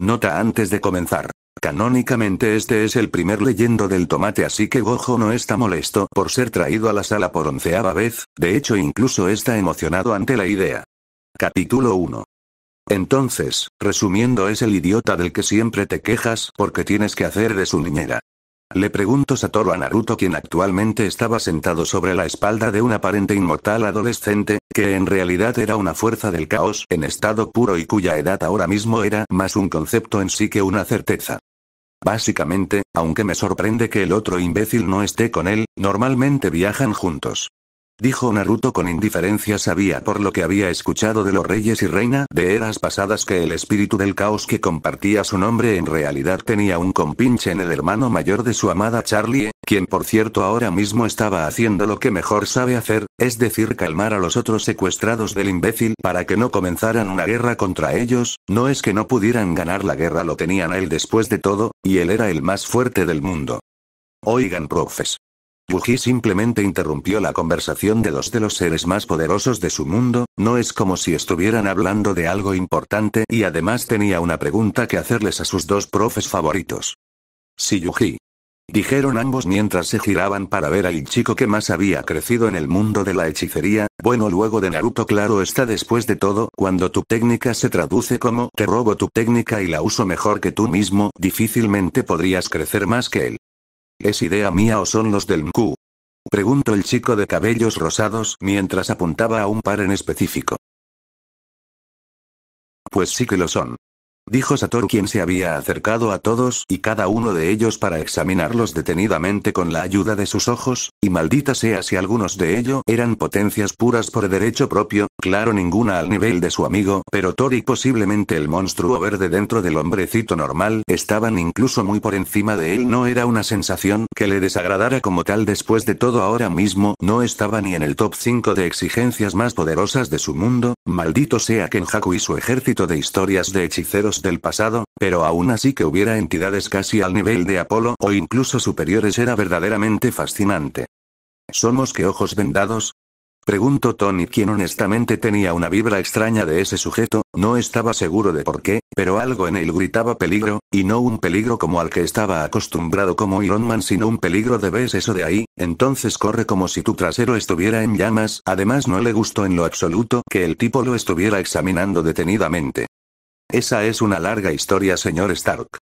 Nota antes de comenzar. Canónicamente este es el primer leyendo del tomate así que Gojo no está molesto por ser traído a la sala por onceava vez, de hecho incluso está emocionado ante la idea. Capítulo 1. Entonces, resumiendo es el idiota del que siempre te quejas porque tienes que hacer de su niñera. Le pregunto Satoru a Naruto quien actualmente estaba sentado sobre la espalda de un aparente inmortal adolescente, que en realidad era una fuerza del caos en estado puro y cuya edad ahora mismo era más un concepto en sí que una certeza. Básicamente, aunque me sorprende que el otro imbécil no esté con él, normalmente viajan juntos. Dijo Naruto con indiferencia sabía por lo que había escuchado de los reyes y reina de eras pasadas que el espíritu del caos que compartía su nombre en realidad tenía un compinche en el hermano mayor de su amada Charlie, quien por cierto ahora mismo estaba haciendo lo que mejor sabe hacer, es decir calmar a los otros secuestrados del imbécil para que no comenzaran una guerra contra ellos, no es que no pudieran ganar la guerra lo tenían él después de todo, y él era el más fuerte del mundo. Oigan profes. Yuji simplemente interrumpió la conversación de dos de los seres más poderosos de su mundo, no es como si estuvieran hablando de algo importante y además tenía una pregunta que hacerles a sus dos profes favoritos. Si Yuji. Dijeron ambos mientras se giraban para ver al chico que más había crecido en el mundo de la hechicería, bueno luego de Naruto claro está después de todo, cuando tu técnica se traduce como te robo tu técnica y la uso mejor que tú mismo, difícilmente podrías crecer más que él. ¿Es idea mía o son los del MQ? Preguntó el chico de cabellos rosados mientras apuntaba a un par en específico. Pues sí que lo son dijo Sator quien se había acercado a todos y cada uno de ellos para examinarlos detenidamente con la ayuda de sus ojos, y maldita sea si algunos de ellos eran potencias puras por derecho propio, claro ninguna al nivel de su amigo, pero Thor y posiblemente el monstruo verde dentro del hombrecito normal estaban incluso muy por encima de él no era una sensación que le desagradara como tal después de todo ahora mismo no estaba ni en el top 5 de exigencias más poderosas de su mundo, maldito sea Haku y su ejército de historias de hechiceros del pasado, pero aún así que hubiera entidades casi al nivel de Apolo o incluso superiores era verdaderamente fascinante. ¿Somos que ojos vendados? Preguntó Tony quien honestamente tenía una vibra extraña de ese sujeto, no estaba seguro de por qué, pero algo en él gritaba peligro, y no un peligro como al que estaba acostumbrado como Iron Man sino un peligro de ves eso de ahí, entonces corre como si tu trasero estuviera en llamas, además no le gustó en lo absoluto que el tipo lo estuviera examinando detenidamente. Esa es una larga historia, señor Stark.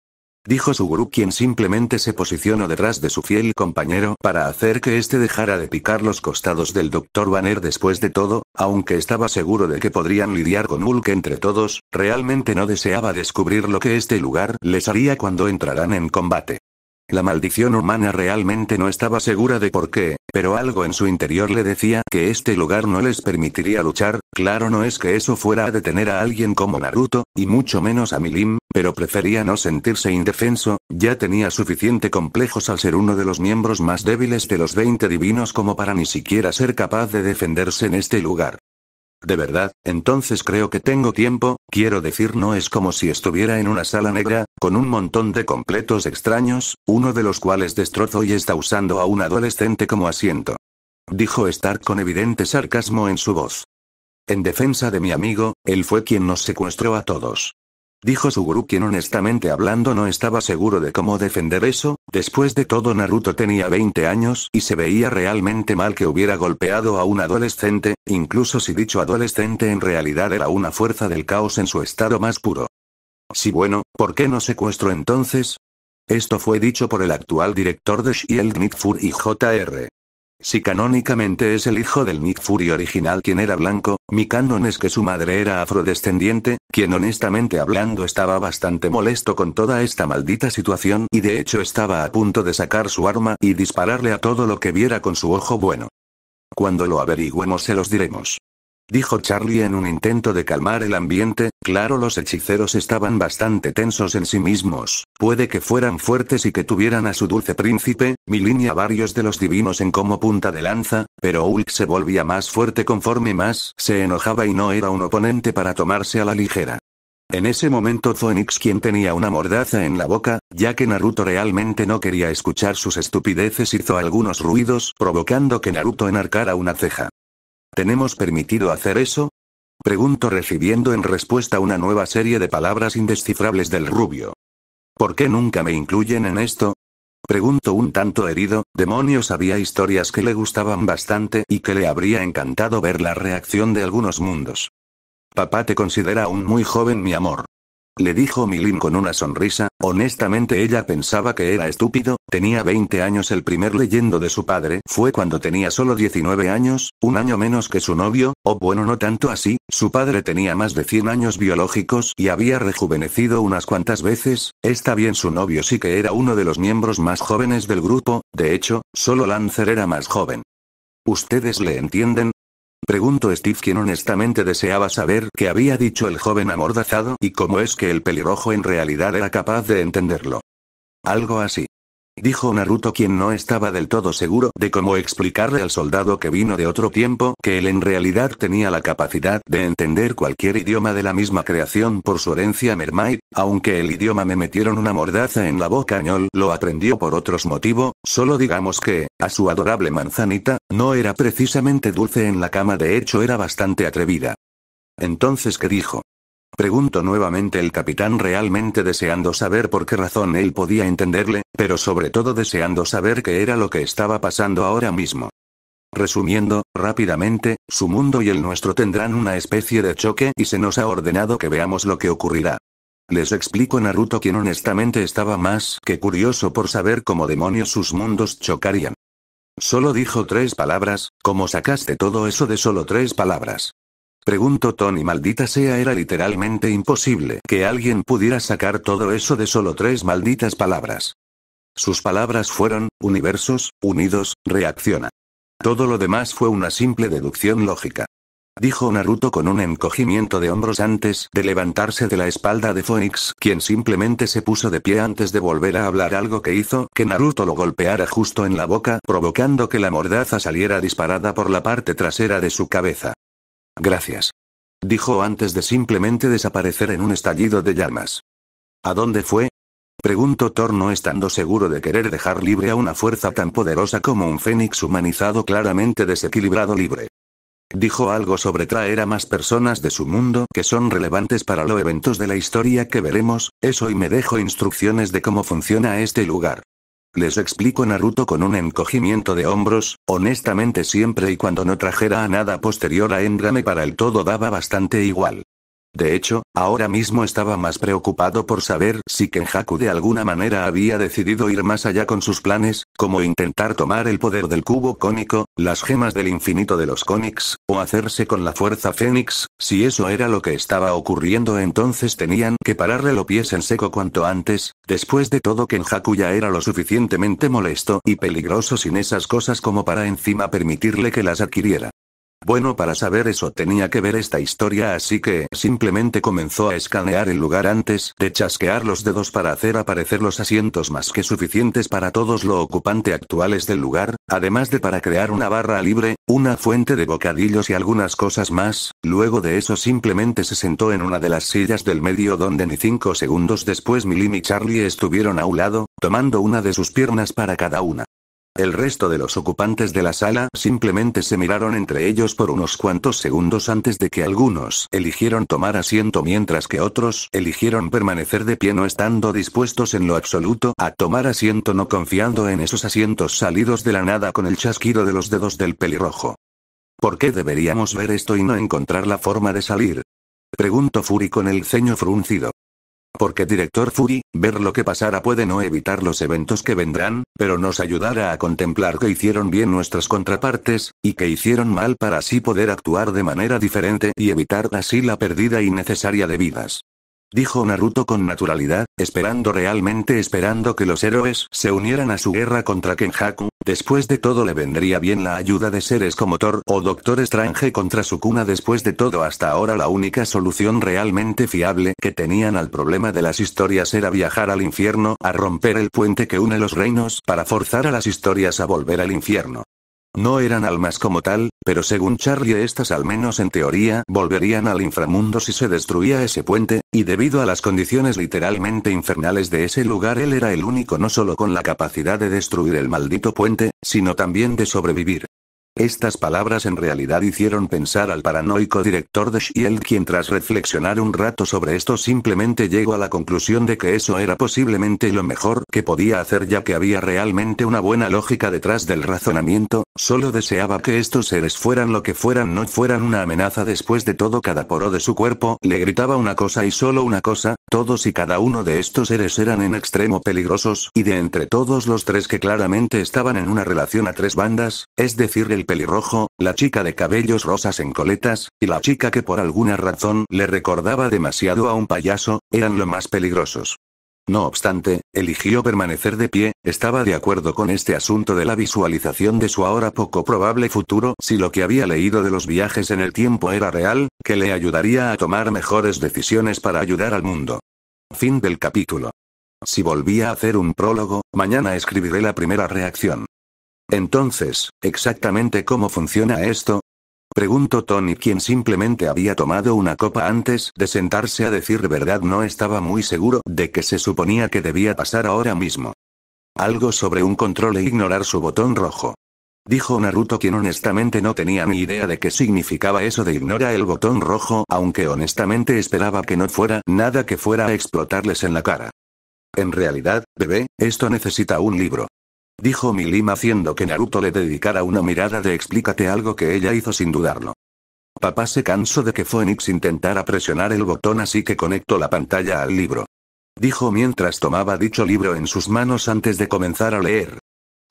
Dijo su quien simplemente se posicionó detrás de su fiel compañero para hacer que este dejara de picar los costados del Dr. Banner después de todo, aunque estaba seguro de que podrían lidiar con Hulk entre todos, realmente no deseaba descubrir lo que este lugar les haría cuando entraran en combate. La maldición humana realmente no estaba segura de por qué, pero algo en su interior le decía que este lugar no les permitiría luchar, claro no es que eso fuera a detener a alguien como Naruto, y mucho menos a Milim, pero prefería no sentirse indefenso, ya tenía suficiente complejos al ser uno de los miembros más débiles de los 20 divinos como para ni siquiera ser capaz de defenderse en este lugar. De verdad, entonces creo que tengo tiempo, quiero decir no es como si estuviera en una sala negra, con un montón de completos extraños, uno de los cuales destrozo y está usando a un adolescente como asiento. Dijo Stark con evidente sarcasmo en su voz. En defensa de mi amigo, él fue quien nos secuestró a todos. Dijo su Suguru quien honestamente hablando no estaba seguro de cómo defender eso, después de todo Naruto tenía 20 años y se veía realmente mal que hubiera golpeado a un adolescente, incluso si dicho adolescente en realidad era una fuerza del caos en su estado más puro. Si bueno, ¿por qué no secuestro entonces? Esto fue dicho por el actual director de Shield Nick y Jr. Si canónicamente es el hijo del Nick Fury original quien era blanco, mi canon es que su madre era afrodescendiente, quien honestamente hablando estaba bastante molesto con toda esta maldita situación y de hecho estaba a punto de sacar su arma y dispararle a todo lo que viera con su ojo bueno. Cuando lo averigüemos se los diremos dijo Charlie en un intento de calmar el ambiente, claro los hechiceros estaban bastante tensos en sí mismos, puede que fueran fuertes y que tuvieran a su dulce príncipe, mi línea varios de los divinos en como punta de lanza, pero Hulk se volvía más fuerte conforme más se enojaba y no era un oponente para tomarse a la ligera. En ese momento Phoenix quien tenía una mordaza en la boca, ya que Naruto realmente no quería escuchar sus estupideces hizo algunos ruidos provocando que Naruto enarcara una ceja. ¿Tenemos permitido hacer eso? Pregunto recibiendo en respuesta una nueva serie de palabras indescifrables del rubio. ¿Por qué nunca me incluyen en esto? Pregunto un tanto herido, demonios había historias que le gustaban bastante y que le habría encantado ver la reacción de algunos mundos. Papá te considera aún muy joven mi amor le dijo Milin con una sonrisa, honestamente ella pensaba que era estúpido, tenía 20 años el primer leyendo de su padre fue cuando tenía solo 19 años, un año menos que su novio, o oh bueno no tanto así, su padre tenía más de 100 años biológicos y había rejuvenecido unas cuantas veces, está bien su novio sí que era uno de los miembros más jóvenes del grupo, de hecho, solo Lancer era más joven. Ustedes le entienden, Preguntó Steve quien honestamente deseaba saber qué había dicho el joven amordazado y cómo es que el pelirrojo en realidad era capaz de entenderlo. Algo así dijo Naruto quien no estaba del todo seguro de cómo explicarle al soldado que vino de otro tiempo que él en realidad tenía la capacidad de entender cualquier idioma de la misma creación por su herencia mermaid, aunque el idioma me metieron una mordaza en la boca ñol lo aprendió por otros motivos, solo digamos que, a su adorable manzanita, no era precisamente dulce en la cama de hecho era bastante atrevida. Entonces ¿qué dijo? Pregunto nuevamente el capitán realmente deseando saber por qué razón él podía entenderle, pero sobre todo deseando saber qué era lo que estaba pasando ahora mismo. Resumiendo, rápidamente, su mundo y el nuestro tendrán una especie de choque y se nos ha ordenado que veamos lo que ocurrirá. Les explico Naruto quien honestamente estaba más que curioso por saber cómo demonios sus mundos chocarían. Solo dijo tres palabras, ¿cómo sacaste todo eso de solo tres palabras? Preguntó Tony maldita sea era literalmente imposible que alguien pudiera sacar todo eso de solo tres malditas palabras. Sus palabras fueron, universos, unidos, reacciona. Todo lo demás fue una simple deducción lógica. Dijo Naruto con un encogimiento de hombros antes de levantarse de la espalda de Phoenix, quien simplemente se puso de pie antes de volver a hablar algo que hizo que Naruto lo golpeara justo en la boca, provocando que la mordaza saliera disparada por la parte trasera de su cabeza. Gracias. Dijo antes de simplemente desaparecer en un estallido de llamas. ¿A dónde fue? Preguntó Thor no estando seguro de querer dejar libre a una fuerza tan poderosa como un fénix humanizado claramente desequilibrado libre. Dijo algo sobre traer a más personas de su mundo que son relevantes para los eventos de la historia que veremos, eso y me dejo instrucciones de cómo funciona este lugar. Les explico Naruto con un encogimiento de hombros, honestamente siempre y cuando no trajera a nada posterior a Endrame para el todo daba bastante igual. De hecho, ahora mismo estaba más preocupado por saber si Kenjaku de alguna manera había decidido ir más allá con sus planes, como intentar tomar el poder del cubo cónico, las gemas del infinito de los cónics, o hacerse con la fuerza fénix, si eso era lo que estaba ocurriendo entonces tenían que pararle los pies en seco cuanto antes, después de todo Kenjaku ya era lo suficientemente molesto y peligroso sin esas cosas como para encima permitirle que las adquiriera. Bueno, para saber eso tenía que ver esta historia, así que simplemente comenzó a escanear el lugar antes de chasquear los dedos para hacer aparecer los asientos más que suficientes para todos los ocupantes actuales del lugar, además de para crear una barra libre, una fuente de bocadillos y algunas cosas más, luego de eso simplemente se sentó en una de las sillas del medio donde ni cinco segundos después Milim y Charlie estuvieron a un lado, tomando una de sus piernas para cada una. El resto de los ocupantes de la sala simplemente se miraron entre ellos por unos cuantos segundos antes de que algunos eligieron tomar asiento mientras que otros eligieron permanecer de pie no estando dispuestos en lo absoluto a tomar asiento no confiando en esos asientos salidos de la nada con el chasquido de los dedos del pelirrojo. ¿Por qué deberíamos ver esto y no encontrar la forma de salir? Preguntó Fury con el ceño fruncido. Porque director Fury, ver lo que pasará puede no evitar los eventos que vendrán, pero nos ayudará a contemplar que hicieron bien nuestras contrapartes, y que hicieron mal para así poder actuar de manera diferente y evitar así la pérdida innecesaria de vidas. Dijo Naruto con naturalidad, esperando realmente esperando que los héroes se unieran a su guerra contra Kenjaku, después de todo le vendría bien la ayuda de seres como Thor o Doctor Strange contra Sukuna después de todo hasta ahora la única solución realmente fiable que tenían al problema de las historias era viajar al infierno a romper el puente que une los reinos para forzar a las historias a volver al infierno. No eran almas como tal, pero según Charlie estas al menos en teoría volverían al inframundo si se destruía ese puente, y debido a las condiciones literalmente infernales de ese lugar él era el único no solo con la capacidad de destruir el maldito puente, sino también de sobrevivir. Estas palabras en realidad hicieron pensar al paranoico director de Shield quien tras reflexionar un rato sobre esto simplemente llegó a la conclusión de que eso era posiblemente lo mejor que podía hacer ya que había realmente una buena lógica detrás del razonamiento, solo deseaba que estos seres fueran lo que fueran no fueran una amenaza después de todo cada poro de su cuerpo le gritaba una cosa y solo una cosa, todos y cada uno de estos seres eran en extremo peligrosos y de entre todos los tres que claramente estaban en una relación a tres bandas, es decir el pelirrojo, la chica de cabellos rosas en coletas, y la chica que por alguna razón le recordaba demasiado a un payaso, eran lo más peligrosos. No obstante, eligió permanecer de pie, estaba de acuerdo con este asunto de la visualización de su ahora poco probable futuro si lo que había leído de los viajes en el tiempo era real, que le ayudaría a tomar mejores decisiones para ayudar al mundo. Fin del capítulo. Si volvía a hacer un prólogo, mañana escribiré la primera reacción. Entonces, ¿exactamente cómo funciona esto? Preguntó Tony quien simplemente había tomado una copa antes de sentarse a decir verdad no estaba muy seguro de que se suponía que debía pasar ahora mismo. Algo sobre un control e ignorar su botón rojo. Dijo Naruto quien honestamente no tenía ni idea de qué significaba eso de ignora el botón rojo, aunque honestamente esperaba que no fuera nada que fuera a explotarles en la cara. En realidad, bebé, esto necesita un libro. Dijo Milim haciendo que Naruto le dedicara una mirada de explícate algo que ella hizo sin dudarlo. Papá se cansó de que Phoenix intentara presionar el botón así que conectó la pantalla al libro. Dijo mientras tomaba dicho libro en sus manos antes de comenzar a leer.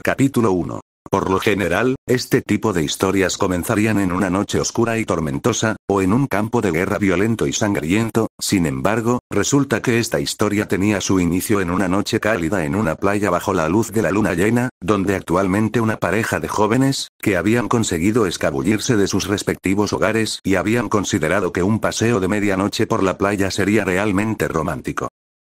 Capítulo 1. Por lo general, este tipo de historias comenzarían en una noche oscura y tormentosa, o en un campo de guerra violento y sangriento, sin embargo, resulta que esta historia tenía su inicio en una noche cálida en una playa bajo la luz de la luna llena, donde actualmente una pareja de jóvenes, que habían conseguido escabullirse de sus respectivos hogares y habían considerado que un paseo de medianoche por la playa sería realmente romántico.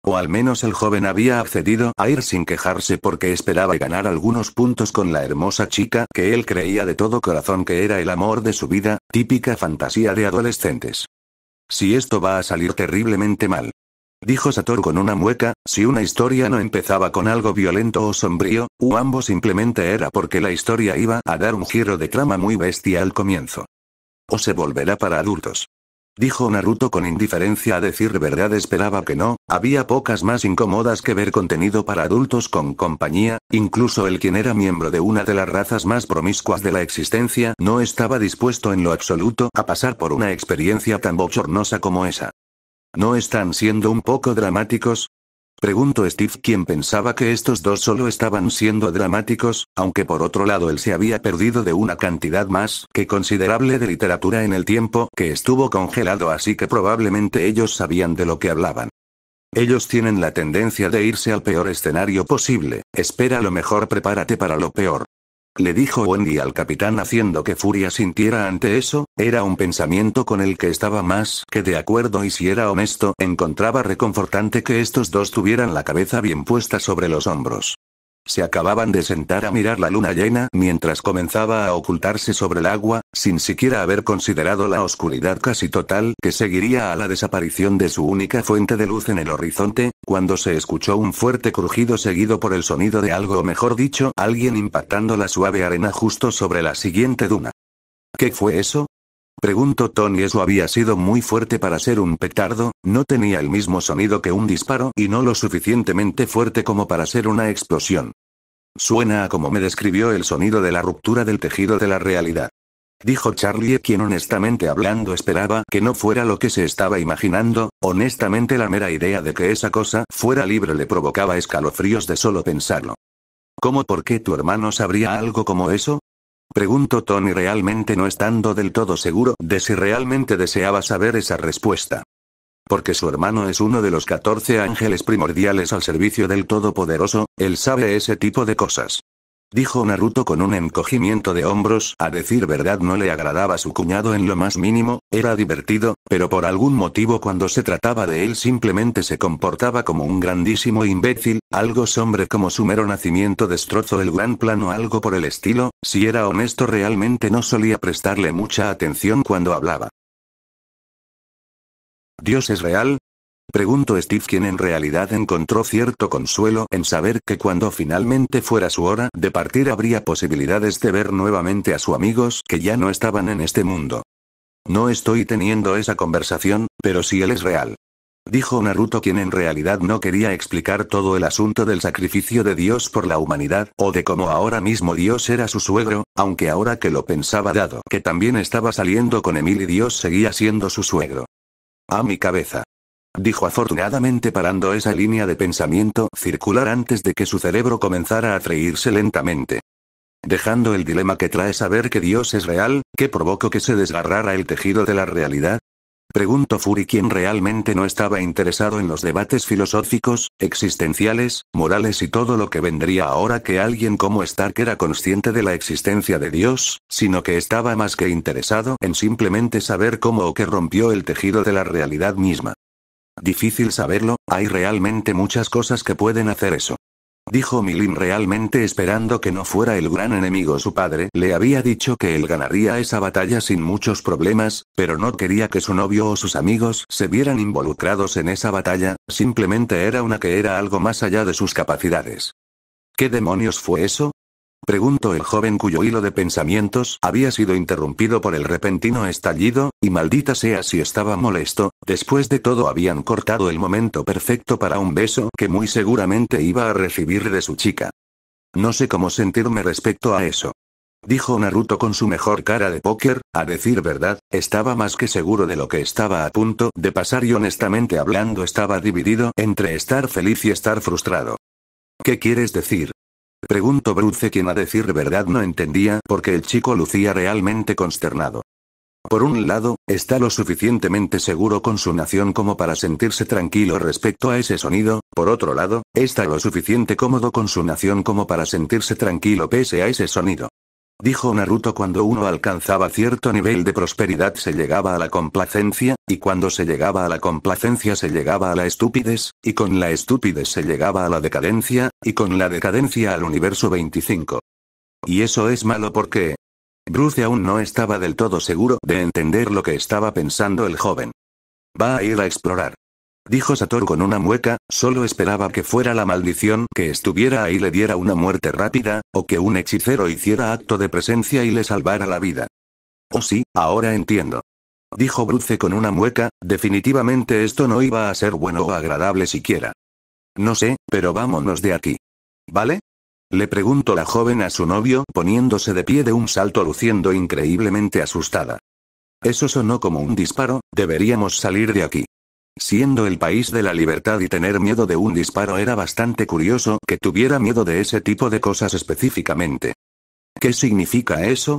O al menos el joven había accedido a ir sin quejarse porque esperaba ganar algunos puntos con la hermosa chica que él creía de todo corazón que era el amor de su vida, típica fantasía de adolescentes. Si esto va a salir terriblemente mal. Dijo Sator con una mueca, si una historia no empezaba con algo violento o sombrío, u ambos simplemente era porque la historia iba a dar un giro de trama muy bestia al comienzo. O se volverá para adultos. Dijo Naruto con indiferencia a decir verdad esperaba que no, había pocas más incómodas que ver contenido para adultos con compañía, incluso el quien era miembro de una de las razas más promiscuas de la existencia no estaba dispuesto en lo absoluto a pasar por una experiencia tan bochornosa como esa. ¿No están siendo un poco dramáticos? Preguntó Steve quien pensaba que estos dos solo estaban siendo dramáticos, aunque por otro lado él se había perdido de una cantidad más que considerable de literatura en el tiempo que estuvo congelado así que probablemente ellos sabían de lo que hablaban. Ellos tienen la tendencia de irse al peor escenario posible, espera lo mejor prepárate para lo peor. Le dijo Wendy al capitán haciendo que Furia sintiera ante eso, era un pensamiento con el que estaba más que de acuerdo y si era honesto, encontraba reconfortante que estos dos tuvieran la cabeza bien puesta sobre los hombros. Se acababan de sentar a mirar la luna llena mientras comenzaba a ocultarse sobre el agua, sin siquiera haber considerado la oscuridad casi total que seguiría a la desaparición de su única fuente de luz en el horizonte, cuando se escuchó un fuerte crujido seguido por el sonido de algo mejor dicho, alguien impactando la suave arena justo sobre la siguiente duna. ¿Qué fue eso? Preguntó Tony. Eso había sido muy fuerte para ser un petardo, no tenía el mismo sonido que un disparo y no lo suficientemente fuerte como para ser una explosión. Suena a como me describió el sonido de la ruptura del tejido de la realidad dijo Charlie quien honestamente hablando esperaba que no fuera lo que se estaba imaginando, honestamente la mera idea de que esa cosa fuera libre le provocaba escalofríos de solo pensarlo. ¿Cómo por qué tu hermano sabría algo como eso? Preguntó Tony realmente no estando del todo seguro de si realmente deseaba saber esa respuesta. Porque su hermano es uno de los 14 ángeles primordiales al servicio del Todopoderoso, él sabe ese tipo de cosas dijo Naruto con un encogimiento de hombros, a decir verdad no le agradaba su cuñado en lo más mínimo, era divertido, pero por algún motivo cuando se trataba de él simplemente se comportaba como un grandísimo imbécil, algo sombre como su mero nacimiento destrozo el gran plano algo por el estilo, si era honesto realmente no solía prestarle mucha atención cuando hablaba. Dios es real, Pregunto Steve quien en realidad encontró cierto consuelo en saber que cuando finalmente fuera su hora de partir habría posibilidades de ver nuevamente a sus amigos que ya no estaban en este mundo. No estoy teniendo esa conversación, pero si él es real. Dijo Naruto quien en realidad no quería explicar todo el asunto del sacrificio de Dios por la humanidad, o de cómo ahora mismo Dios era su suegro, aunque ahora que lo pensaba dado que también estaba saliendo con Emil y Dios seguía siendo su suegro. A mi cabeza dijo afortunadamente parando esa línea de pensamiento circular antes de que su cerebro comenzara a freírse lentamente. Dejando el dilema que trae saber que Dios es real, ¿qué provocó que se desgarrara el tejido de la realidad? Preguntó Fury quien realmente no estaba interesado en los debates filosóficos, existenciales, morales y todo lo que vendría ahora que alguien como Stark era consciente de la existencia de Dios, sino que estaba más que interesado en simplemente saber cómo o qué rompió el tejido de la realidad misma. Difícil saberlo, hay realmente muchas cosas que pueden hacer eso. Dijo Milin realmente esperando que no fuera el gran enemigo su padre, le había dicho que él ganaría esa batalla sin muchos problemas, pero no quería que su novio o sus amigos se vieran involucrados en esa batalla, simplemente era una que era algo más allá de sus capacidades. ¿Qué demonios fue eso? Preguntó el joven cuyo hilo de pensamientos había sido interrumpido por el repentino estallido, y maldita sea si estaba molesto, después de todo habían cortado el momento perfecto para un beso que muy seguramente iba a recibir de su chica. No sé cómo sentirme respecto a eso. Dijo Naruto con su mejor cara de póker, a decir verdad, estaba más que seguro de lo que estaba a punto de pasar y honestamente hablando estaba dividido entre estar feliz y estar frustrado. ¿Qué quieres decir? Pregunto Bruce quien a decir verdad no entendía porque el chico lucía realmente consternado. Por un lado, está lo suficientemente seguro con su nación como para sentirse tranquilo respecto a ese sonido, por otro lado, está lo suficiente cómodo con su nación como para sentirse tranquilo pese a ese sonido. Dijo Naruto cuando uno alcanzaba cierto nivel de prosperidad se llegaba a la complacencia, y cuando se llegaba a la complacencia se llegaba a la estupidez, y con la estupidez se llegaba a la decadencia, y con la decadencia al universo 25. Y eso es malo porque... Bruce aún no estaba del todo seguro de entender lo que estaba pensando el joven. Va a ir a explorar. Dijo sator con una mueca, solo esperaba que fuera la maldición que estuviera ahí le diera una muerte rápida, o que un hechicero hiciera acto de presencia y le salvara la vida. Oh sí, ahora entiendo. Dijo Bruce con una mueca, definitivamente esto no iba a ser bueno o agradable siquiera. No sé, pero vámonos de aquí. ¿Vale? Le preguntó la joven a su novio, poniéndose de pie de un salto luciendo increíblemente asustada. Eso sonó como un disparo, deberíamos salir de aquí. Siendo el país de la libertad y tener miedo de un disparo era bastante curioso que tuviera miedo de ese tipo de cosas específicamente. ¿Qué significa eso?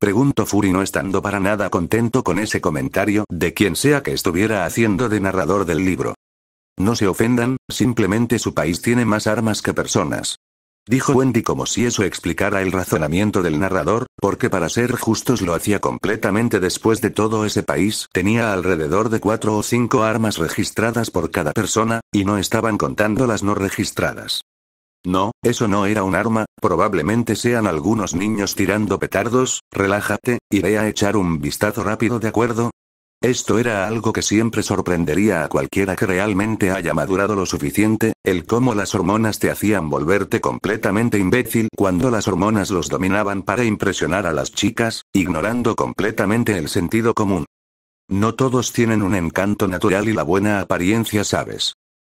Preguntó Fury no estando para nada contento con ese comentario de quien sea que estuviera haciendo de narrador del libro. No se ofendan, simplemente su país tiene más armas que personas. Dijo Wendy como si eso explicara el razonamiento del narrador, porque para ser justos lo hacía completamente después de todo ese país, tenía alrededor de cuatro o cinco armas registradas por cada persona, y no estaban contando las no registradas. No, eso no era un arma, probablemente sean algunos niños tirando petardos, relájate, iré a echar un vistazo rápido de acuerdo, esto era algo que siempre sorprendería a cualquiera que realmente haya madurado lo suficiente, el cómo las hormonas te hacían volverte completamente imbécil cuando las hormonas los dominaban para impresionar a las chicas, ignorando completamente el sentido común. No todos tienen un encanto natural y la buena apariencia, sabes.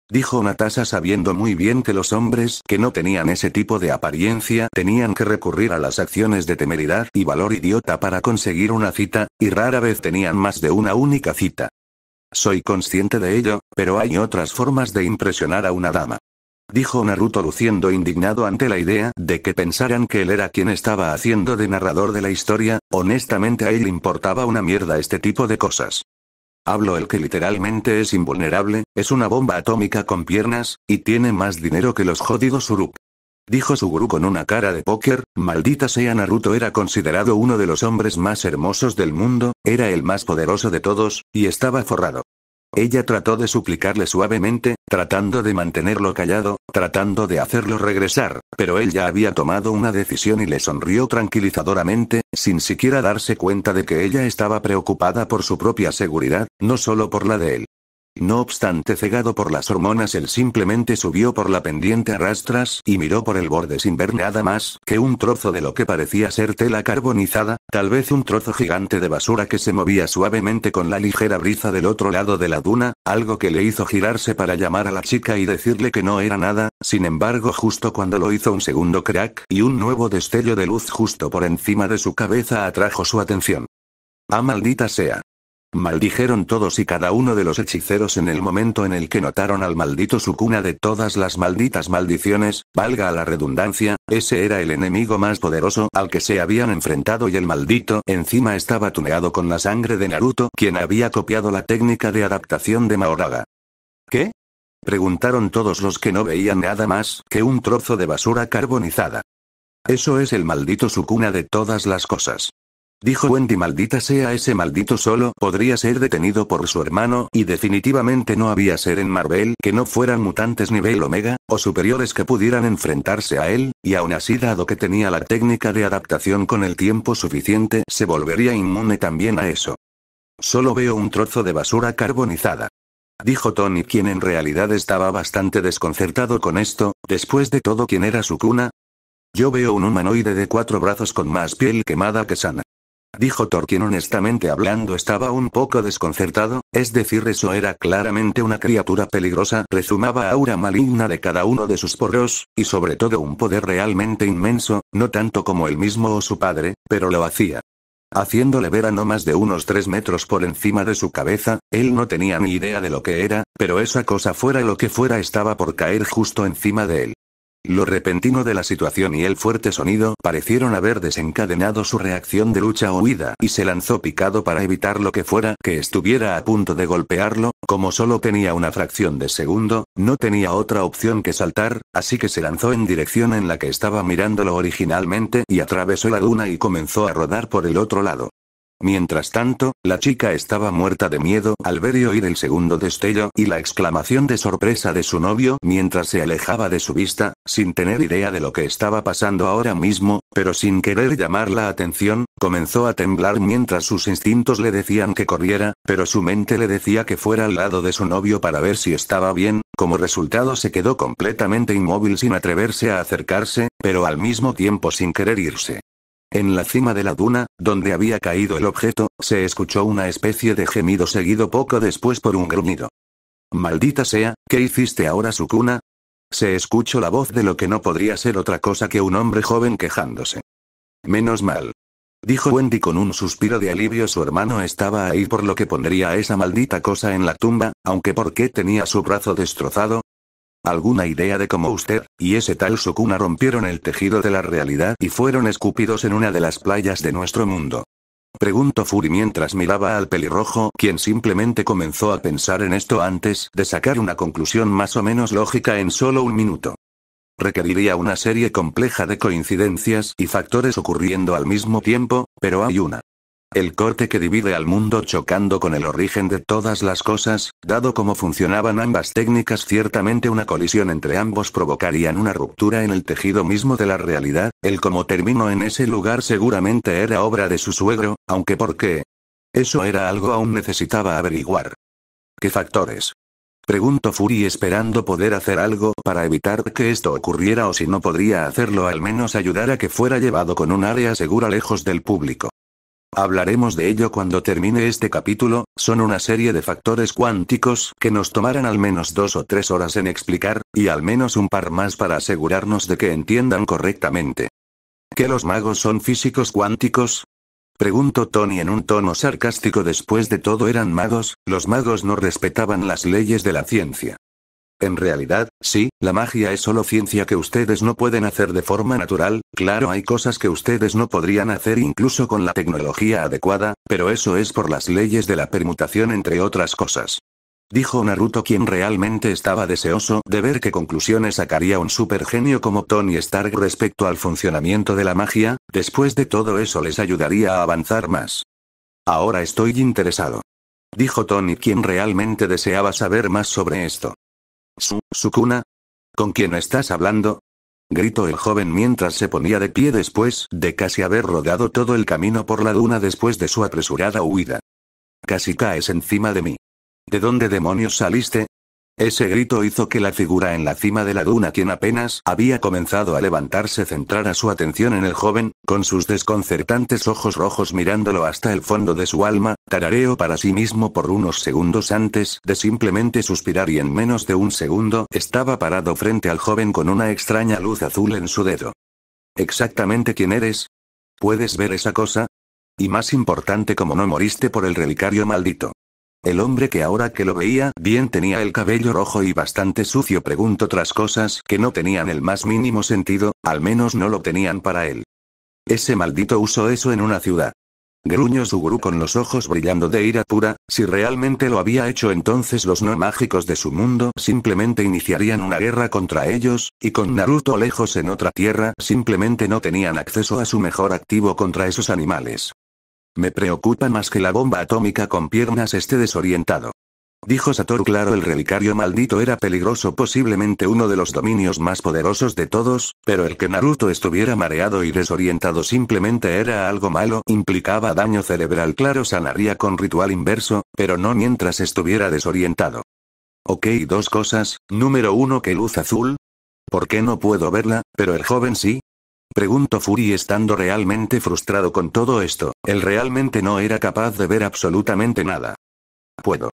Dijo Natasha sabiendo muy bien que los hombres que no tenían ese tipo de apariencia tenían que recurrir a las acciones de temeridad y valor idiota para conseguir una cita, y rara vez tenían más de una única cita. Soy consciente de ello, pero hay otras formas de impresionar a una dama. Dijo Naruto luciendo indignado ante la idea de que pensaran que él era quien estaba haciendo de narrador de la historia, honestamente a él importaba una mierda este tipo de cosas. Hablo el que literalmente es invulnerable, es una bomba atómica con piernas, y tiene más dinero que los jodidos Uruk. Dijo su con una cara de póker, maldita sea Naruto era considerado uno de los hombres más hermosos del mundo, era el más poderoso de todos, y estaba forrado. Ella trató de suplicarle suavemente, tratando de mantenerlo callado, tratando de hacerlo regresar, pero él ya había tomado una decisión y le sonrió tranquilizadoramente, sin siquiera darse cuenta de que ella estaba preocupada por su propia seguridad, no solo por la de él. No obstante, cegado por las hormonas, él simplemente subió por la pendiente a rastras y miró por el borde sin ver nada más que un trozo de lo que parecía ser tela carbonizada, tal vez un trozo gigante de basura que se movía suavemente con la ligera brisa del otro lado de la duna, algo que le hizo girarse para llamar a la chica y decirle que no era nada, sin embargo, justo cuando lo hizo un segundo crack y un nuevo destello de luz justo por encima de su cabeza atrajo su atención. Ah maldita sea. Maldijeron todos y cada uno de los hechiceros en el momento en el que notaron al maldito Sukuna de todas las malditas maldiciones, valga la redundancia, ese era el enemigo más poderoso al que se habían enfrentado y el maldito encima estaba tuneado con la sangre de Naruto quien había copiado la técnica de adaptación de Maoraga. ¿Qué? Preguntaron todos los que no veían nada más que un trozo de basura carbonizada. Eso es el maldito Sukuna de todas las cosas. Dijo Wendy maldita sea ese maldito solo podría ser detenido por su hermano y definitivamente no había ser en Marvel que no fueran mutantes nivel omega, o superiores que pudieran enfrentarse a él, y aún así dado que tenía la técnica de adaptación con el tiempo suficiente se volvería inmune también a eso. Solo veo un trozo de basura carbonizada. Dijo Tony quien en realidad estaba bastante desconcertado con esto, después de todo quien era su cuna, yo veo un humanoide de cuatro brazos con más piel quemada que sana dijo quien honestamente hablando estaba un poco desconcertado, es decir eso era claramente una criatura peligrosa, rezumaba aura maligna de cada uno de sus porros, y sobre todo un poder realmente inmenso, no tanto como él mismo o su padre, pero lo hacía. Haciéndole ver a no más de unos tres metros por encima de su cabeza, él no tenía ni idea de lo que era, pero esa cosa fuera lo que fuera estaba por caer justo encima de él. Lo repentino de la situación y el fuerte sonido parecieron haber desencadenado su reacción de lucha o huida, y se lanzó picado para evitar lo que fuera que estuviera a punto de golpearlo, como solo tenía una fracción de segundo, no tenía otra opción que saltar, así que se lanzó en dirección en la que estaba mirándolo originalmente y atravesó la luna y comenzó a rodar por el otro lado. Mientras tanto, la chica estaba muerta de miedo al ver y oír el segundo destello y la exclamación de sorpresa de su novio mientras se alejaba de su vista, sin tener idea de lo que estaba pasando ahora mismo, pero sin querer llamar la atención, comenzó a temblar mientras sus instintos le decían que corriera, pero su mente le decía que fuera al lado de su novio para ver si estaba bien, como resultado se quedó completamente inmóvil sin atreverse a acercarse, pero al mismo tiempo sin querer irse. En la cima de la duna, donde había caído el objeto, se escuchó una especie de gemido seguido poco después por un gruñido. Maldita sea, ¿qué hiciste ahora, Sukuna? Se escuchó la voz de lo que no podría ser otra cosa que un hombre joven quejándose. Menos mal. Dijo Wendy con un suspiro de alivio su hermano estaba ahí por lo que pondría esa maldita cosa en la tumba, aunque por qué tenía su brazo destrozado, alguna idea de cómo usted, y ese tal Sukuna rompieron el tejido de la realidad y fueron escupidos en una de las playas de nuestro mundo. Preguntó Fury mientras miraba al pelirrojo, quien simplemente comenzó a pensar en esto antes de sacar una conclusión más o menos lógica en solo un minuto. Requeriría una serie compleja de coincidencias y factores ocurriendo al mismo tiempo, pero hay una. El corte que divide al mundo chocando con el origen de todas las cosas, dado cómo funcionaban ambas técnicas ciertamente una colisión entre ambos provocarían una ruptura en el tejido mismo de la realidad, el cómo terminó en ese lugar seguramente era obra de su suegro, aunque por qué. Eso era algo aún necesitaba averiguar. ¿Qué factores? Preguntó Fury esperando poder hacer algo para evitar que esto ocurriera o si no podría hacerlo al menos ayudar a que fuera llevado con un área segura lejos del público. Hablaremos de ello cuando termine este capítulo, son una serie de factores cuánticos que nos tomarán al menos dos o tres horas en explicar, y al menos un par más para asegurarnos de que entiendan correctamente. ¿Que los magos son físicos cuánticos? Preguntó Tony en un tono sarcástico después de todo eran magos, los magos no respetaban las leyes de la ciencia. En realidad, sí, la magia es solo ciencia que ustedes no pueden hacer de forma natural, claro hay cosas que ustedes no podrían hacer incluso con la tecnología adecuada, pero eso es por las leyes de la permutación entre otras cosas. Dijo Naruto quien realmente estaba deseoso de ver qué conclusiones sacaría un genio como Tony Stark respecto al funcionamiento de la magia, después de todo eso les ayudaría a avanzar más. Ahora estoy interesado. Dijo Tony quien realmente deseaba saber más sobre esto. Su, Sukuna. ¿Con quién estás hablando? gritó el joven mientras se ponía de pie después de casi haber rodado todo el camino por la duna después de su apresurada huida. Casi caes encima de mí. ¿De dónde demonios saliste? Ese grito hizo que la figura en la cima de la duna quien apenas había comenzado a levantarse centrara su atención en el joven, con sus desconcertantes ojos rojos mirándolo hasta el fondo de su alma, tarareo para sí mismo por unos segundos antes de simplemente suspirar y en menos de un segundo estaba parado frente al joven con una extraña luz azul en su dedo. ¿Exactamente quién eres? ¿Puedes ver esa cosa? Y más importante como no moriste por el relicario maldito. El hombre que ahora que lo veía bien tenía el cabello rojo y bastante sucio preguntó otras cosas que no tenían el más mínimo sentido, al menos no lo tenían para él. Ese maldito uso eso en una ciudad. Gruñó su con los ojos brillando de ira pura, si realmente lo había hecho entonces los no mágicos de su mundo simplemente iniciarían una guerra contra ellos, y con Naruto lejos en otra tierra simplemente no tenían acceso a su mejor activo contra esos animales. Me preocupa más que la bomba atómica con piernas esté desorientado. Dijo Sator claro el relicario maldito era peligroso posiblemente uno de los dominios más poderosos de todos, pero el que Naruto estuviera mareado y desorientado simplemente era algo malo implicaba daño cerebral claro sanaría con ritual inverso, pero no mientras estuviera desorientado. Ok dos cosas, número uno que luz azul. ¿Por qué no puedo verla, pero el joven sí? Pregunto Fury estando realmente frustrado con todo esto. Él realmente no era capaz de ver absolutamente nada. Puedo.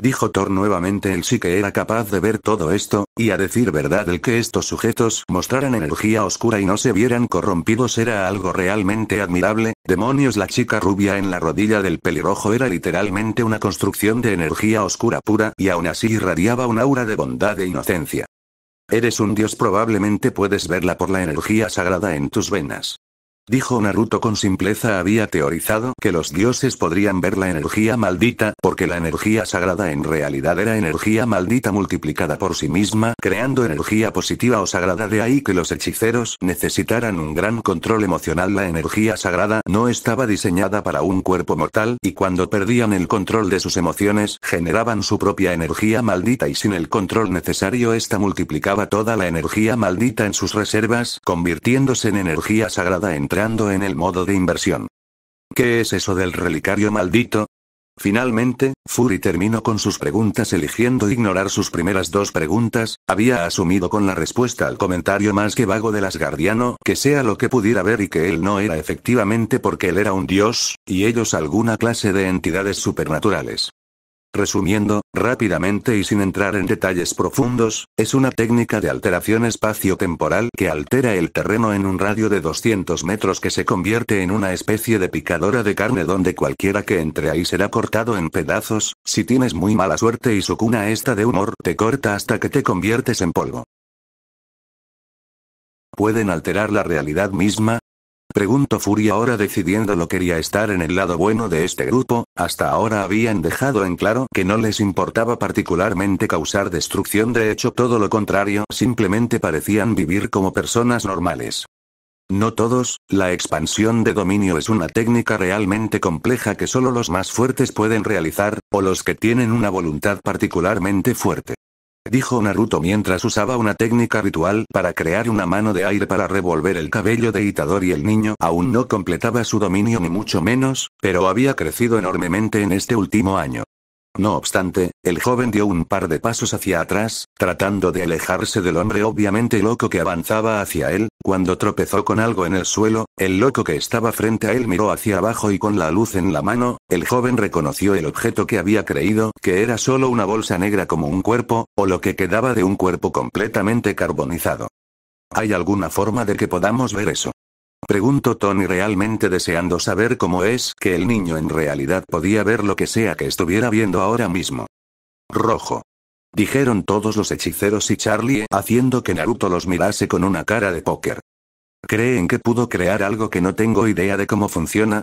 Dijo Thor nuevamente él sí que era capaz de ver todo esto, y a decir verdad el que estos sujetos mostraran energía oscura y no se vieran corrompidos era algo realmente admirable, demonios la chica rubia en la rodilla del pelirrojo era literalmente una construcción de energía oscura pura y aún así irradiaba un aura de bondad e inocencia. Eres un dios probablemente puedes verla por la energía sagrada en tus venas. Dijo Naruto con simpleza había teorizado que los dioses podrían ver la energía maldita, porque la energía sagrada en realidad era energía maldita multiplicada por sí misma, creando energía positiva o sagrada de ahí que los hechiceros necesitaran un gran control emocional. La energía sagrada no estaba diseñada para un cuerpo mortal, y cuando perdían el control de sus emociones, generaban su propia energía maldita y sin el control necesario esta multiplicaba toda la energía maldita en sus reservas, convirtiéndose en energía sagrada en entrando en el modo de inversión. ¿Qué es eso del relicario maldito? Finalmente, Fury terminó con sus preguntas eligiendo ignorar sus primeras dos preguntas, había asumido con la respuesta al comentario más que vago de las Guardiano que sea lo que pudiera ver y que él no era efectivamente porque él era un dios, y ellos alguna clase de entidades supernaturales. Resumiendo, rápidamente y sin entrar en detalles profundos, es una técnica de alteración espacio-temporal que altera el terreno en un radio de 200 metros que se convierte en una especie de picadora de carne donde cualquiera que entre ahí será cortado en pedazos, si tienes muy mala suerte y su cuna está de humor te corta hasta que te conviertes en polvo. Pueden alterar la realidad misma, Preguntó furia ahora decidiendo lo quería estar en el lado bueno de este grupo, hasta ahora habían dejado en claro que no les importaba particularmente causar destrucción de hecho todo lo contrario simplemente parecían vivir como personas normales. No todos, la expansión de dominio es una técnica realmente compleja que solo los más fuertes pueden realizar, o los que tienen una voluntad particularmente fuerte dijo Naruto mientras usaba una técnica ritual para crear una mano de aire para revolver el cabello de y El niño aún no completaba su dominio ni mucho menos, pero había crecido enormemente en este último año. No obstante, el joven dio un par de pasos hacia atrás, tratando de alejarse del hombre obviamente loco que avanzaba hacia él, cuando tropezó con algo en el suelo, el loco que estaba frente a él miró hacia abajo y con la luz en la mano, el joven reconoció el objeto que había creído que era solo una bolsa negra como un cuerpo, o lo que quedaba de un cuerpo completamente carbonizado. ¿Hay alguna forma de que podamos ver eso? Preguntó Tony realmente deseando saber cómo es que el niño en realidad podía ver lo que sea que estuviera viendo ahora mismo. Rojo. Dijeron todos los hechiceros y Charlie, haciendo que Naruto los mirase con una cara de póker. ¿Creen que pudo crear algo que no tengo idea de cómo funciona?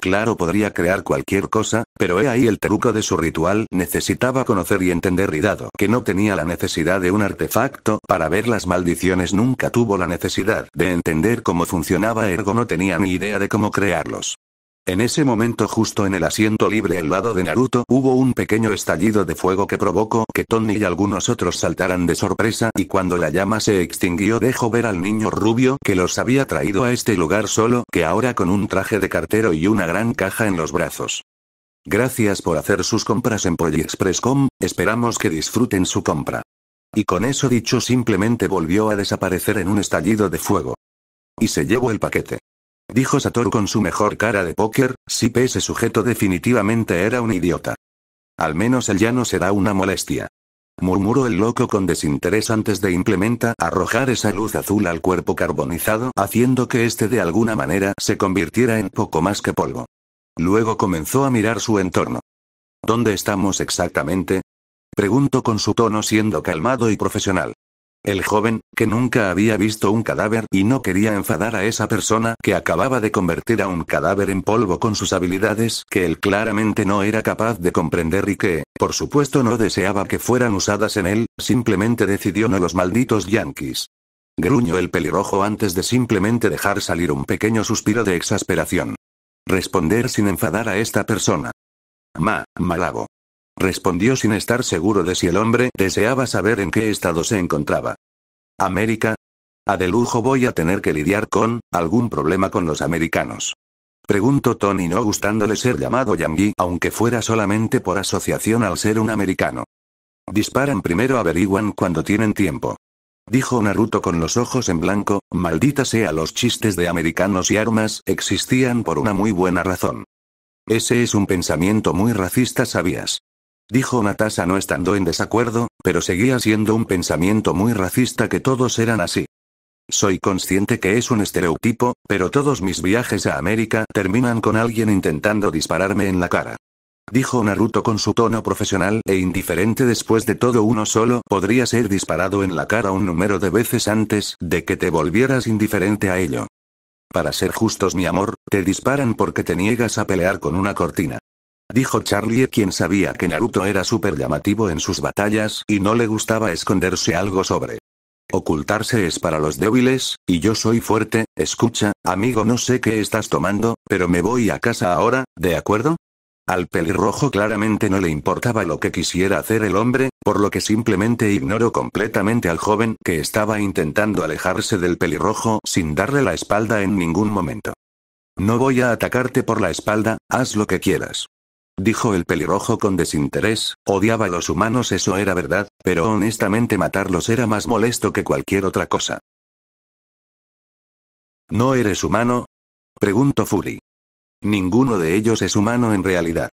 Claro, podría crear cualquier cosa, pero he ahí el truco de su ritual. Necesitaba conocer y entender y dado que no tenía la necesidad de un artefacto para ver las maldiciones, nunca tuvo la necesidad de entender cómo funcionaba, ergo no tenía ni idea de cómo crearlos. En ese momento justo en el asiento libre al lado de Naruto hubo un pequeño estallido de fuego que provocó que Tony y algunos otros saltaran de sorpresa y cuando la llama se extinguió dejó ver al niño rubio que los había traído a este lugar solo que ahora con un traje de cartero y una gran caja en los brazos. Gracias por hacer sus compras en Com, esperamos que disfruten su compra. Y con eso dicho simplemente volvió a desaparecer en un estallido de fuego. Y se llevó el paquete. Dijo Satoru con su mejor cara de póker, si ese sujeto definitivamente era un idiota. Al menos él ya no será una molestia. Murmuró el loco con desinterés antes de implementa arrojar esa luz azul al cuerpo carbonizado, haciendo que este de alguna manera se convirtiera en poco más que polvo. Luego comenzó a mirar su entorno. ¿Dónde estamos exactamente? Preguntó con su tono siendo calmado y profesional. El joven, que nunca había visto un cadáver y no quería enfadar a esa persona que acababa de convertir a un cadáver en polvo con sus habilidades que él claramente no era capaz de comprender y que, por supuesto no deseaba que fueran usadas en él, simplemente decidió no los malditos yanquis. Gruñó el pelirrojo antes de simplemente dejar salir un pequeño suspiro de exasperación. Responder sin enfadar a esta persona. Ma, malabo respondió sin estar seguro de si el hombre deseaba saber en qué estado se encontraba. América. A ah, de lujo voy a tener que lidiar con algún problema con los americanos. Preguntó Tony no gustándole ser llamado Yangui aunque fuera solamente por asociación al ser un americano. Disparan primero averiguan cuando tienen tiempo. Dijo Naruto con los ojos en blanco, maldita sea los chistes de americanos y armas, existían por una muy buena razón. Ese es un pensamiento muy racista, ¿sabías? Dijo Natasa no estando en desacuerdo, pero seguía siendo un pensamiento muy racista que todos eran así. Soy consciente que es un estereotipo, pero todos mis viajes a América terminan con alguien intentando dispararme en la cara. Dijo Naruto con su tono profesional e indiferente después de todo uno solo podría ser disparado en la cara un número de veces antes de que te volvieras indiferente a ello. Para ser justos mi amor, te disparan porque te niegas a pelear con una cortina dijo Charlie quien sabía que Naruto era súper llamativo en sus batallas y no le gustaba esconderse algo sobre. Ocultarse es para los débiles, y yo soy fuerte, escucha, amigo no sé qué estás tomando, pero me voy a casa ahora, ¿de acuerdo? Al pelirrojo claramente no le importaba lo que quisiera hacer el hombre, por lo que simplemente ignoró completamente al joven que estaba intentando alejarse del pelirrojo sin darle la espalda en ningún momento. No voy a atacarte por la espalda, haz lo que quieras dijo el pelirrojo con desinterés, odiaba a los humanos eso era verdad, pero honestamente matarlos era más molesto que cualquier otra cosa. ¿No eres humano? preguntó Fury. Ninguno de ellos es humano en realidad.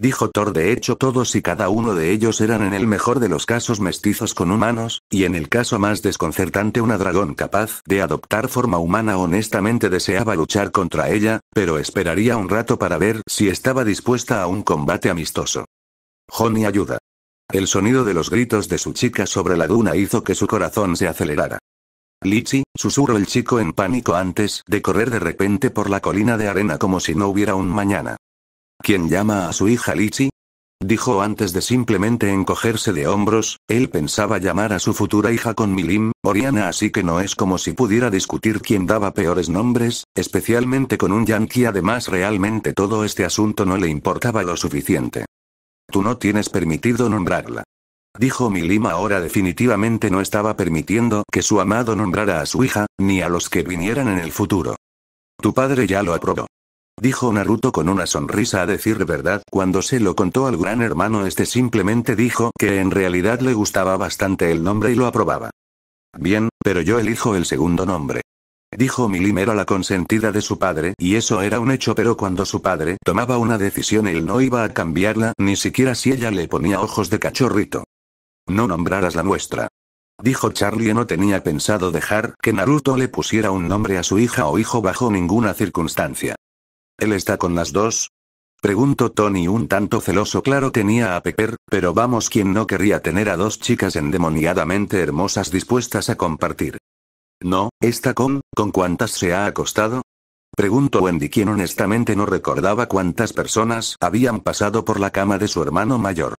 Dijo Thor de hecho todos y cada uno de ellos eran en el mejor de los casos mestizos con humanos, y en el caso más desconcertante una dragón capaz de adoptar forma humana honestamente deseaba luchar contra ella, pero esperaría un rato para ver si estaba dispuesta a un combate amistoso. Johnny ayuda. El sonido de los gritos de su chica sobre la duna hizo que su corazón se acelerara. Lichi, susurró el chico en pánico antes de correr de repente por la colina de arena como si no hubiera un mañana. ¿Quién llama a su hija Lichi? Dijo antes de simplemente encogerse de hombros, él pensaba llamar a su futura hija con Milim, Oriana así que no es como si pudiera discutir quién daba peores nombres, especialmente con un yankee además realmente todo este asunto no le importaba lo suficiente. Tú no tienes permitido nombrarla. Dijo Milim ahora definitivamente no estaba permitiendo que su amado nombrara a su hija, ni a los que vinieran en el futuro. Tu padre ya lo aprobó. Dijo Naruto con una sonrisa a decir verdad, cuando se lo contó al gran hermano este simplemente dijo que en realidad le gustaba bastante el nombre y lo aprobaba. Bien, pero yo elijo el segundo nombre. Dijo Milimera la consentida de su padre, y eso era un hecho pero cuando su padre tomaba una decisión él no iba a cambiarla, ni siquiera si ella le ponía ojos de cachorrito. No nombrarás la nuestra. Dijo Charlie no tenía pensado dejar que Naruto le pusiera un nombre a su hija o hijo bajo ninguna circunstancia. ¿Él está con las dos? Preguntó Tony un tanto celoso. Claro tenía a Pepper, pero vamos, quien no querría tener a dos chicas endemoniadamente hermosas dispuestas a compartir? No, ¿está con, con cuántas se ha acostado? Preguntó Wendy, quien honestamente no recordaba cuántas personas habían pasado por la cama de su hermano mayor.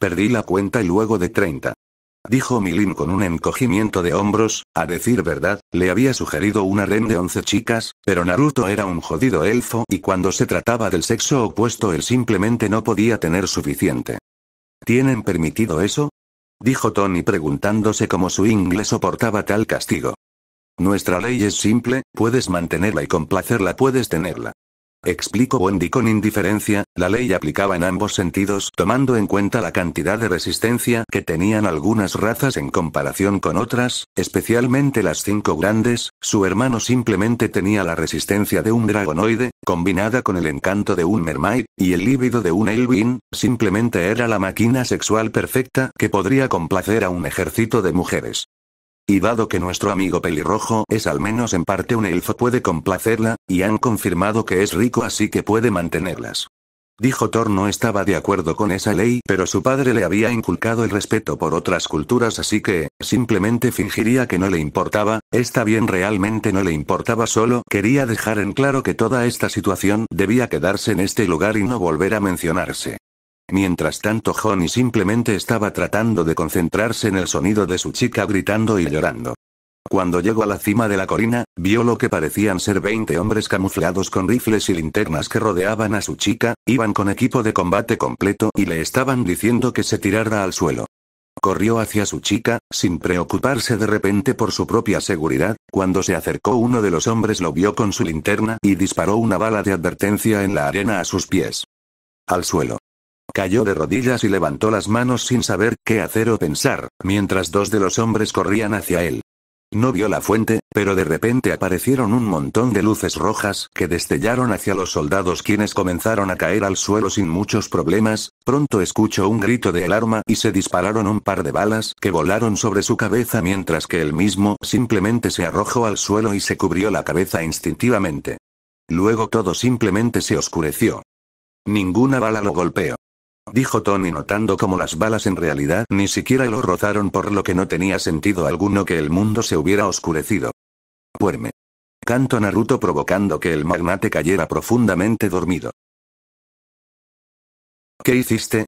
Perdí la cuenta y luego de 30 dijo Milin con un encogimiento de hombros, a decir verdad, le había sugerido una REN de once chicas, pero Naruto era un jodido elfo y cuando se trataba del sexo opuesto él simplemente no podía tener suficiente. ¿Tienen permitido eso? Dijo Tony preguntándose cómo su inglés soportaba tal castigo. Nuestra ley es simple, puedes mantenerla y complacerla puedes tenerla. Explicó Wendy con indiferencia, la ley aplicaba en ambos sentidos tomando en cuenta la cantidad de resistencia que tenían algunas razas en comparación con otras, especialmente las cinco grandes, su hermano simplemente tenía la resistencia de un dragonoide, combinada con el encanto de un mermaid, y el líbido de un elwin, simplemente era la máquina sexual perfecta que podría complacer a un ejército de mujeres. Y dado que nuestro amigo pelirrojo es al menos en parte un elfo puede complacerla, y han confirmado que es rico así que puede mantenerlas. Dijo Thor no estaba de acuerdo con esa ley pero su padre le había inculcado el respeto por otras culturas así que, simplemente fingiría que no le importaba, está bien realmente no le importaba solo quería dejar en claro que toda esta situación debía quedarse en este lugar y no volver a mencionarse. Mientras tanto Johnny simplemente estaba tratando de concentrarse en el sonido de su chica gritando y llorando. Cuando llegó a la cima de la colina, vio lo que parecían ser 20 hombres camuflados con rifles y linternas que rodeaban a su chica, iban con equipo de combate completo y le estaban diciendo que se tirara al suelo. Corrió hacia su chica, sin preocuparse de repente por su propia seguridad, cuando se acercó uno de los hombres lo vio con su linterna y disparó una bala de advertencia en la arena a sus pies. Al suelo. Cayó de rodillas y levantó las manos sin saber qué hacer o pensar, mientras dos de los hombres corrían hacia él. No vio la fuente, pero de repente aparecieron un montón de luces rojas que destellaron hacia los soldados quienes comenzaron a caer al suelo sin muchos problemas, pronto escuchó un grito de alarma y se dispararon un par de balas que volaron sobre su cabeza mientras que él mismo simplemente se arrojó al suelo y se cubrió la cabeza instintivamente. Luego todo simplemente se oscureció. Ninguna bala lo golpeó dijo Tony notando como las balas en realidad ni siquiera lo rozaron por lo que no tenía sentido alguno que el mundo se hubiera oscurecido. Puerme. Canto Naruto provocando que el magnate cayera profundamente dormido. ¿Qué hiciste?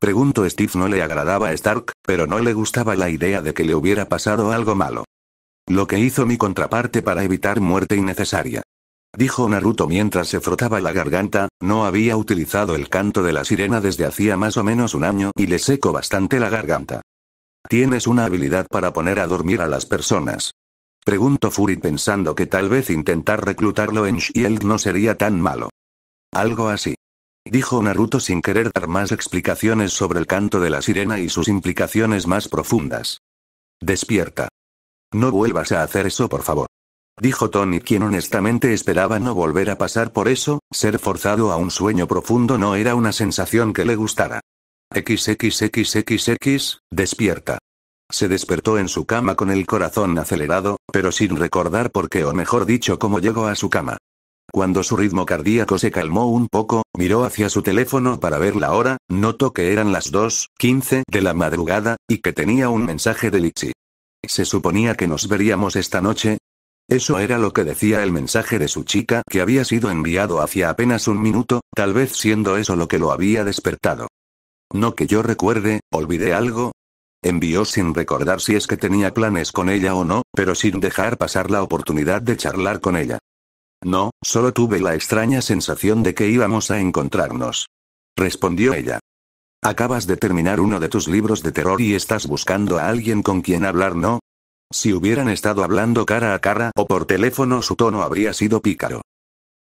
Preguntó Steve no le agradaba a Stark, pero no le gustaba la idea de que le hubiera pasado algo malo. Lo que hizo mi contraparte para evitar muerte innecesaria dijo Naruto mientras se frotaba la garganta, no había utilizado el canto de la sirena desde hacía más o menos un año y le seco bastante la garganta. Tienes una habilidad para poner a dormir a las personas. Preguntó Fury pensando que tal vez intentar reclutarlo en Shield no sería tan malo. Algo así. Dijo Naruto sin querer dar más explicaciones sobre el canto de la sirena y sus implicaciones más profundas. Despierta. No vuelvas a hacer eso por favor dijo Tony quien honestamente esperaba no volver a pasar por eso, ser forzado a un sueño profundo no era una sensación que le gustara. XXXXX, despierta. Se despertó en su cama con el corazón acelerado, pero sin recordar por qué o mejor dicho cómo llegó a su cama. Cuando su ritmo cardíaco se calmó un poco, miró hacia su teléfono para ver la hora, notó que eran las 2.15 de la madrugada, y que tenía un mensaje de Lixi. Se suponía que nos veríamos esta noche, eso era lo que decía el mensaje de su chica que había sido enviado hacía apenas un minuto, tal vez siendo eso lo que lo había despertado. No que yo recuerde, olvidé algo. Envió sin recordar si es que tenía planes con ella o no, pero sin dejar pasar la oportunidad de charlar con ella. No, solo tuve la extraña sensación de que íbamos a encontrarnos. Respondió ella. Acabas de terminar uno de tus libros de terror y estás buscando a alguien con quien hablar, ¿no? Si hubieran estado hablando cara a cara o por teléfono su tono habría sido pícaro.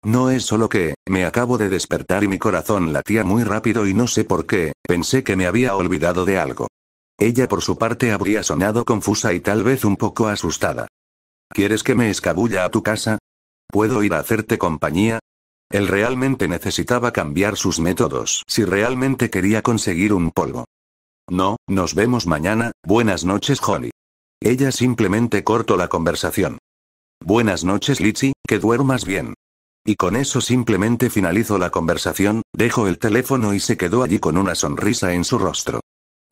No es solo que, me acabo de despertar y mi corazón latía muy rápido y no sé por qué, pensé que me había olvidado de algo. Ella por su parte habría sonado confusa y tal vez un poco asustada. ¿Quieres que me escabulla a tu casa? ¿Puedo ir a hacerte compañía? Él realmente necesitaba cambiar sus métodos si realmente quería conseguir un polvo. No, nos vemos mañana, buenas noches Holly. Ella simplemente cortó la conversación. Buenas noches, Lichi, que duermas bien. Y con eso simplemente finalizó la conversación, dejó el teléfono y se quedó allí con una sonrisa en su rostro.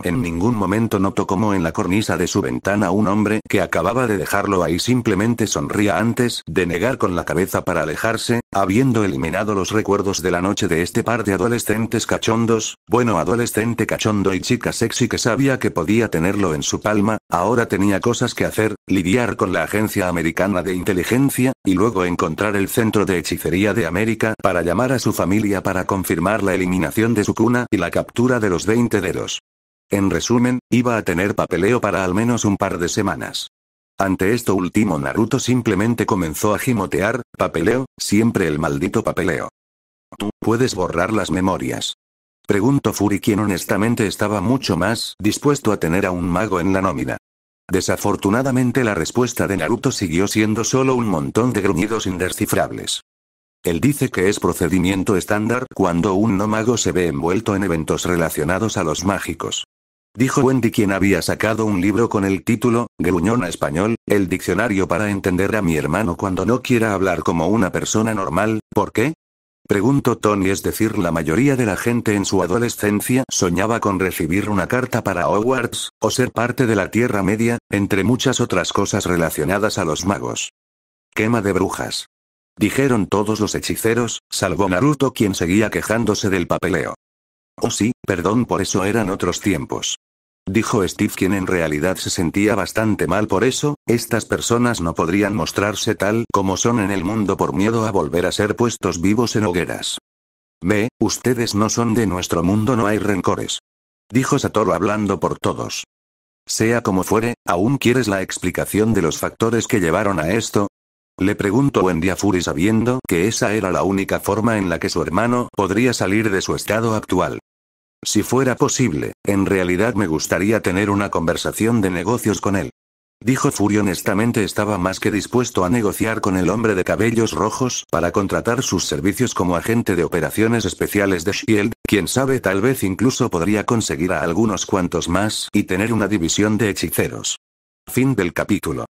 En ningún momento notó como en la cornisa de su ventana un hombre que acababa de dejarlo ahí simplemente sonría antes de negar con la cabeza para alejarse, habiendo eliminado los recuerdos de la noche de este par de adolescentes cachondos, bueno adolescente cachondo y chica sexy que sabía que podía tenerlo en su palma, ahora tenía cosas que hacer, lidiar con la Agencia Americana de Inteligencia, y luego encontrar el Centro de Hechicería de América para llamar a su familia para confirmar la eliminación de su cuna y la captura de los 20 dedos. En resumen, iba a tener papeleo para al menos un par de semanas. Ante esto último Naruto simplemente comenzó a gimotear, papeleo, siempre el maldito papeleo. Tú puedes borrar las memorias. Preguntó Furi quien honestamente estaba mucho más dispuesto a tener a un mago en la nómina. Desafortunadamente la respuesta de Naruto siguió siendo solo un montón de gruñidos indescifrables. Él dice que es procedimiento estándar cuando un no mago se ve envuelto en eventos relacionados a los mágicos dijo Wendy quien había sacado un libro con el título, Gruñón Español, el diccionario para entender a mi hermano cuando no quiera hablar como una persona normal, ¿por qué? Preguntó Tony, es decir, la mayoría de la gente en su adolescencia soñaba con recibir una carta para Hogwarts, o ser parte de la Tierra Media, entre muchas otras cosas relacionadas a los magos. Quema de brujas. Dijeron todos los hechiceros, salvo Naruto quien seguía quejándose del papeleo. Oh sí, perdón por eso eran otros tiempos dijo Steve quien en realidad se sentía bastante mal por eso, estas personas no podrían mostrarse tal como son en el mundo por miedo a volver a ser puestos vivos en hogueras. Ve, ustedes no son de nuestro mundo, no hay rencores. Dijo Satoru hablando por todos. Sea como fuere, ¿aún quieres la explicación de los factores que llevaron a esto? Le preguntó Wendy a sabiendo que esa era la única forma en la que su hermano podría salir de su estado actual. Si fuera posible, en realidad me gustaría tener una conversación de negocios con él. Dijo Fury honestamente estaba más que dispuesto a negociar con el hombre de cabellos rojos para contratar sus servicios como agente de operaciones especiales de Shield, quien sabe tal vez incluso podría conseguir a algunos cuantos más y tener una división de hechiceros. Fin del capítulo.